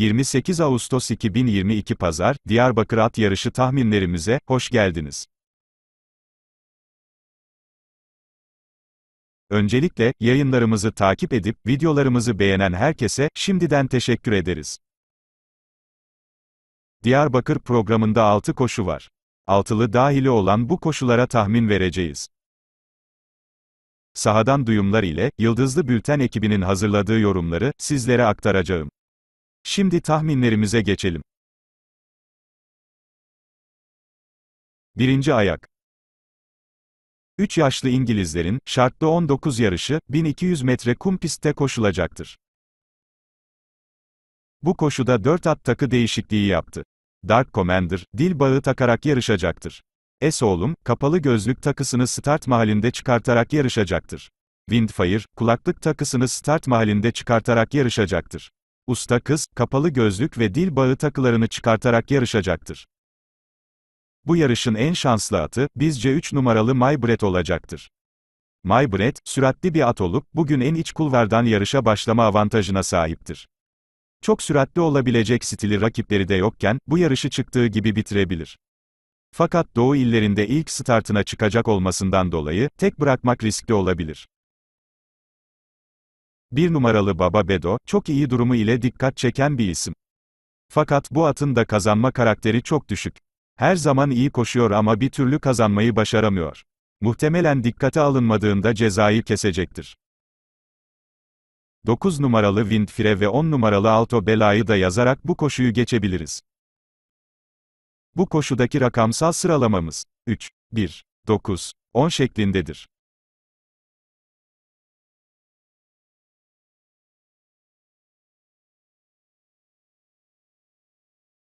28 Ağustos 2022 Pazar, Diyarbakır At Yarışı tahminlerimize, hoş geldiniz. Öncelikle, yayınlarımızı takip edip, videolarımızı beğenen herkese, şimdiden teşekkür ederiz. Diyarbakır programında 6 koşu var. Altılı dahili olan bu koşulara tahmin vereceğiz. Sahadan duyumlar ile, Yıldızlı Bülten ekibinin hazırladığı yorumları, sizlere aktaracağım. Şimdi tahminlerimize geçelim. Birinci ayak. 3 yaşlı İngilizlerin, şartlı 19 yarışı, 1200 metre kum pistte koşulacaktır. Bu koşuda 4 at takı değişikliği yaptı. Dark Commander, dil bağı takarak yarışacaktır. S oğlum, kapalı gözlük takısını start mahallinde çıkartarak yarışacaktır. Windfire, kulaklık takısını start mahallinde çıkartarak yarışacaktır. Usta kız, kapalı gözlük ve dil bağı takılarını çıkartarak yarışacaktır. Bu yarışın en şanslı atı, bizce 3 numaralı Maybret olacaktır. Maybret, süratli bir at olup, bugün en iç kulvardan yarışa başlama avantajına sahiptir. Çok süratli olabilecek stili rakipleri de yokken, bu yarışı çıktığı gibi bitirebilir. Fakat Doğu illerinde ilk startına çıkacak olmasından dolayı, tek bırakmak riskli olabilir. Bir numaralı Baba Bedo, çok iyi durumu ile dikkat çeken bir isim. Fakat bu atın da kazanma karakteri çok düşük. Her zaman iyi koşuyor ama bir türlü kazanmayı başaramıyor. Muhtemelen dikkate alınmadığında cezayı kesecektir. 9 numaralı Windfire ve 10 numaralı Alto Bela'yı da yazarak bu koşuyu geçebiliriz. Bu koşudaki rakamsal sıralamamız 3, 1, 9, 10 şeklindedir.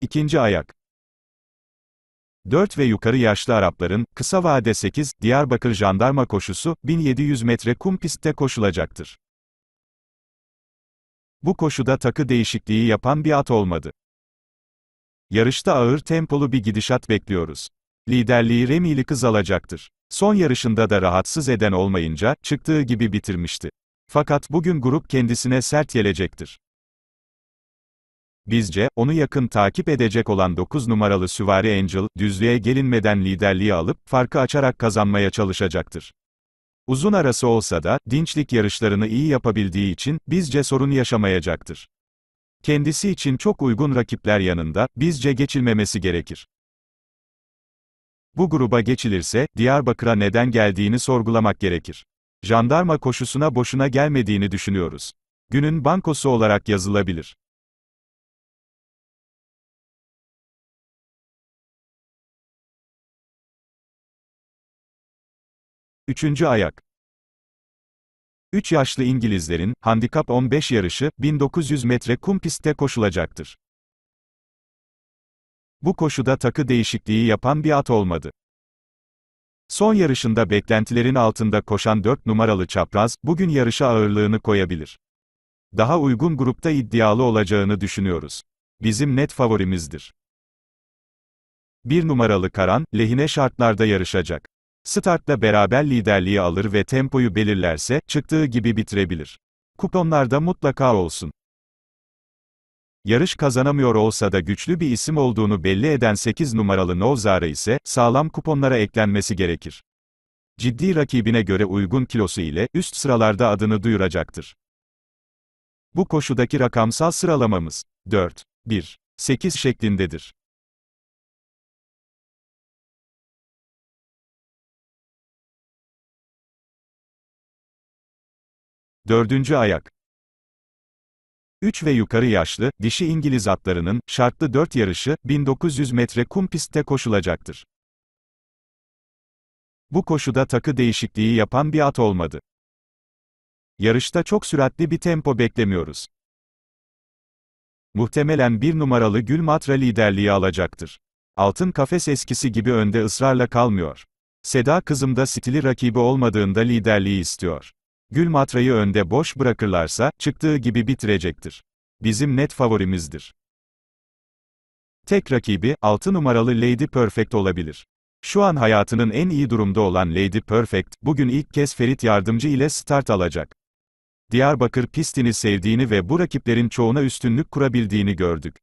İkinci ayak. 4 ve yukarı yaşlı Arapların, kısa vade 8, Diyarbakır Jandarma Koşusu, 1700 metre kum pistte koşulacaktır. Bu koşuda takı değişikliği yapan bir at olmadı. Yarışta ağır tempolu bir gidişat bekliyoruz. Liderliği Remili kız alacaktır. Son yarışında da rahatsız eden olmayınca, çıktığı gibi bitirmişti. Fakat bugün grup kendisine sert gelecektir. Bizce, onu yakın takip edecek olan 9 numaralı süvari Angel, düzlüğe gelinmeden liderliği alıp, farkı açarak kazanmaya çalışacaktır. Uzun arası olsa da, dinçlik yarışlarını iyi yapabildiği için, bizce sorun yaşamayacaktır. Kendisi için çok uygun rakipler yanında, bizce geçilmemesi gerekir. Bu gruba geçilirse, Diyarbakır'a neden geldiğini sorgulamak gerekir. Jandarma koşusuna boşuna gelmediğini düşünüyoruz. Günün bankosu olarak yazılabilir. Üçüncü ayak. 3 yaşlı İngilizlerin, Handikap 15 yarışı, 1900 metre kum pistte koşulacaktır. Bu koşuda takı değişikliği yapan bir at olmadı. Son yarışında beklentilerin altında koşan 4 numaralı çapraz, bugün yarışa ağırlığını koyabilir. Daha uygun grupta iddialı olacağını düşünüyoruz. Bizim net favorimizdir. 1 numaralı Karan, lehine şartlarda yarışacak. Startla beraber liderliği alır ve tempoyu belirlerse, çıktığı gibi bitirebilir. Kuponlarda mutlaka olsun. Yarış kazanamıyor olsa da güçlü bir isim olduğunu belli eden 8 numaralı Novzara ise, sağlam kuponlara eklenmesi gerekir. Ciddi rakibine göre uygun kilosu ile, üst sıralarda adını duyuracaktır. Bu koşudaki rakamsal sıralamamız, 4, 1, 8 şeklindedir. Dördüncü ayak. 3 ve yukarı yaşlı, dişi İngiliz atlarının, şartlı 4 yarışı, 1900 metre kum pistte koşulacaktır. Bu koşuda takı değişikliği yapan bir at olmadı. Yarışta çok süratli bir tempo beklemiyoruz. Muhtemelen bir numaralı Gül Matra liderliği alacaktır. Altın kafes eskisi gibi önde ısrarla kalmıyor. Seda kızımda stili rakibi olmadığında liderliği istiyor. Gül matrayı önde boş bırakırlarsa, çıktığı gibi bitirecektir. Bizim net favorimizdir. Tek rakibi, 6 numaralı Lady Perfect olabilir. Şu an hayatının en iyi durumda olan Lady Perfect, bugün ilk kez Ferit Yardımcı ile start alacak. Diyarbakır pistini sevdiğini ve bu rakiplerin çoğuna üstünlük kurabildiğini gördük.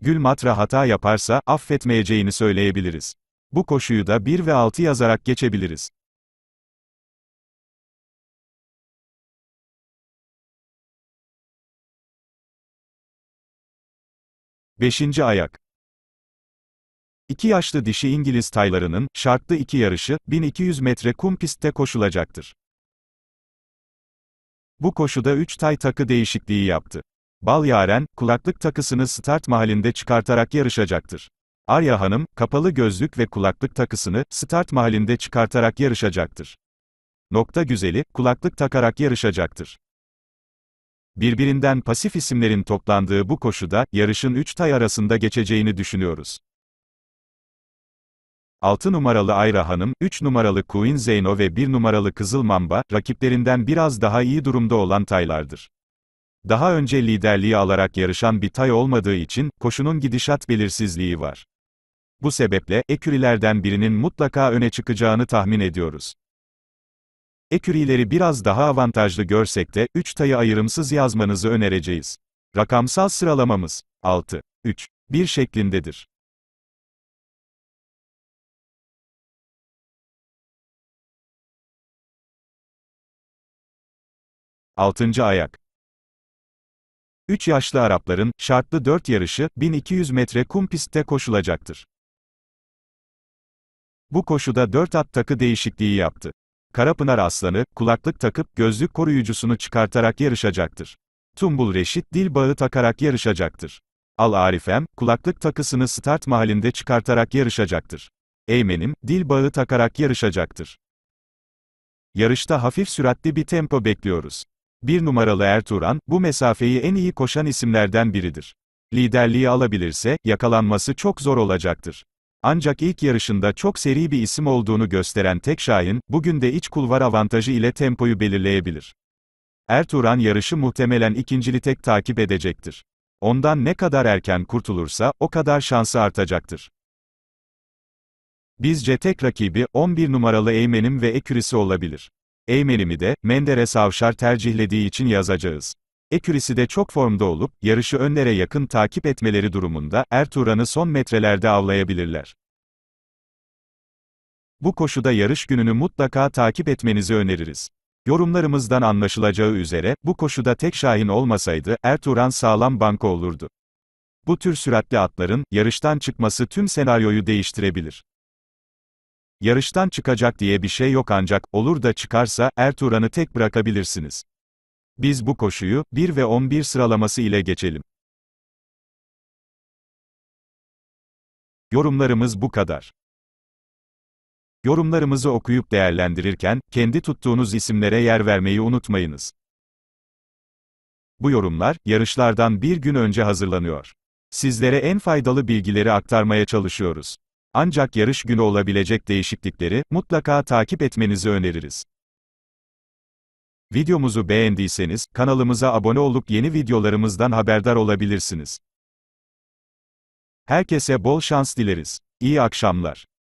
Gül Matra hata yaparsa, affetmeyeceğini söyleyebiliriz. Bu koşuyu da 1 ve 6 yazarak geçebiliriz. 5. Ayak İki yaşlı dişi İngiliz taylarının, şartlı iki yarışı, 1200 metre kum pistte koşulacaktır. Bu koşuda 3 tay takı değişikliği yaptı. Bal Yaren, kulaklık takısını start mahallinde çıkartarak yarışacaktır. Arya Hanım, kapalı gözlük ve kulaklık takısını, start mahallinde çıkartarak yarışacaktır. Nokta Güzeli, kulaklık takarak yarışacaktır. Birbirinden pasif isimlerin toplandığı bu koşuda, yarışın 3 tay arasında geçeceğini düşünüyoruz. 6 numaralı Ayra Hanım, 3 numaralı Queen Zeyno ve 1 numaralı Kızıl Mamba, rakiplerinden biraz daha iyi durumda olan taylardır. Daha önce liderliği alarak yarışan bir tay olmadığı için, koşunun gidişat belirsizliği var. Bu sebeple, ekürilerden birinin mutlaka öne çıkacağını tahmin ediyoruz. Ekürileri biraz daha avantajlı görsek de, 3 tayı ayrımsız yazmanızı önereceğiz. Rakamsal sıralamamız, 6, 3, 1 şeklindedir. Altıncı ayak. Üç yaşlı Arapların, şartlı dört yarışı, 1200 metre kum pistte koşulacaktır. Bu koşuda dört at takı değişikliği yaptı. Karapınar Aslanı, kulaklık takıp gözlük koruyucusunu çıkartarak yarışacaktır. Tumbul Reşit dil bağı takarak yarışacaktır. Al Arifem, kulaklık takısını start mahallinde çıkartarak yarışacaktır. Eymenim, dil bağı takarak yarışacaktır. Yarışta hafif süratli bir tempo bekliyoruz. Bir numaralı Ertuğran, bu mesafeyi en iyi koşan isimlerden biridir. Liderliği alabilirse, yakalanması çok zor olacaktır. Ancak ilk yarışında çok seri bir isim olduğunu gösteren tek Şahin, bugün de iç kulvar avantajı ile tempoyu belirleyebilir. Ertuğran yarışı muhtemelen ikincili tek takip edecektir. Ondan ne kadar erken kurtulursa, o kadar şansı artacaktır. Bizce tek rakibi, 11 numaralı Eymenim ve Ekürisi olabilir. Eymenimi de, Menderes Avşar tercihlediği için yazacağız. Ekürisi de çok formda olup, yarışı önlere yakın takip etmeleri durumunda, Ertuğran'ı son metrelerde avlayabilirler. Bu koşuda yarış gününü mutlaka takip etmenizi öneririz. Yorumlarımızdan anlaşılacağı üzere, bu koşuda tek Şahin olmasaydı, Ertuğran sağlam banko olurdu. Bu tür süratli atların, yarıştan çıkması tüm senaryoyu değiştirebilir. Yarıştan çıkacak diye bir şey yok ancak, olur da çıkarsa, Ertuğran'ı tek bırakabilirsiniz. Biz bu koşuyu 1 ve 11 sıralaması ile geçelim. Yorumlarımız bu kadar. Yorumlarımızı okuyup değerlendirirken, kendi tuttuğunuz isimlere yer vermeyi unutmayınız. Bu yorumlar, yarışlardan bir gün önce hazırlanıyor. Sizlere en faydalı bilgileri aktarmaya çalışıyoruz. Ancak yarış günü olabilecek değişiklikleri, mutlaka takip etmenizi öneririz. Videomuzu beğendiyseniz, kanalımıza abone olup yeni videolarımızdan haberdar olabilirsiniz. Herkese bol şans dileriz. İyi akşamlar.